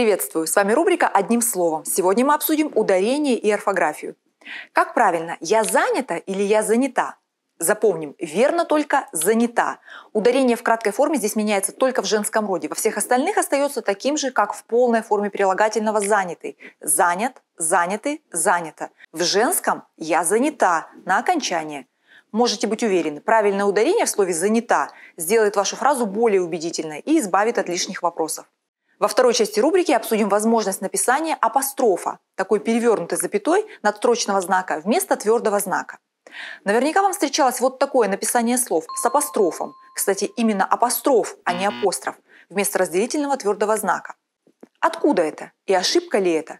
Приветствую! С вами рубрика «Одним словом». Сегодня мы обсудим ударение и орфографию. Как правильно, я занята или я занята? Запомним, верно только занята. Ударение в краткой форме здесь меняется только в женском роде. Во всех остальных остается таким же, как в полной форме прилагательного занятый. Занят, заняты, занято. В женском я занята на окончание. Можете быть уверены, правильное ударение в слове «занята» сделает вашу фразу более убедительной и избавит от лишних вопросов. Во второй части рубрики обсудим возможность написания апострофа, такой перевернутой запятой надстрочного знака вместо твердого знака. Наверняка вам встречалось вот такое написание слов с апострофом. Кстати, именно апостроф, а не апостроф, вместо разделительного твердого знака. Откуда это? И ошибка ли это?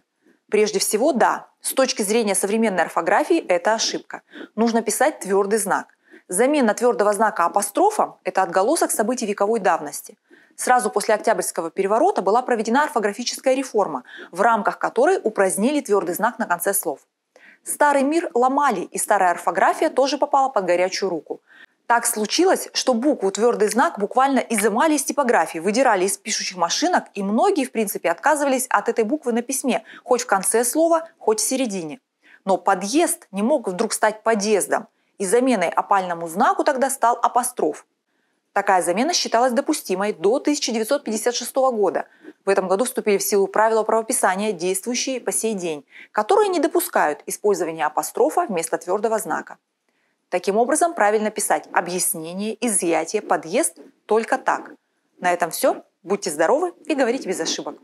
Прежде всего, да, с точки зрения современной орфографии это ошибка. Нужно писать твердый знак. Замена твердого знака апострофом – это отголосок событий вековой давности – Сразу после Октябрьского переворота была проведена орфографическая реформа, в рамках которой упразднили твердый знак на конце слов. Старый мир ломали, и старая орфография тоже попала под горячую руку. Так случилось, что букву твердый знак буквально изымали из типографии, выдирали из пишущих машинок, и многие, в принципе, отказывались от этой буквы на письме, хоть в конце слова, хоть в середине. Но подъезд не мог вдруг стать подъездом, и заменой опальному знаку тогда стал апостроф – Такая замена считалась допустимой до 1956 года. В этом году вступили в силу правила правописания, действующие по сей день, которые не допускают использования апострофа вместо твердого знака. Таким образом, правильно писать объяснение, изъятие, подъезд только так. На этом все. Будьте здоровы и говорите без ошибок.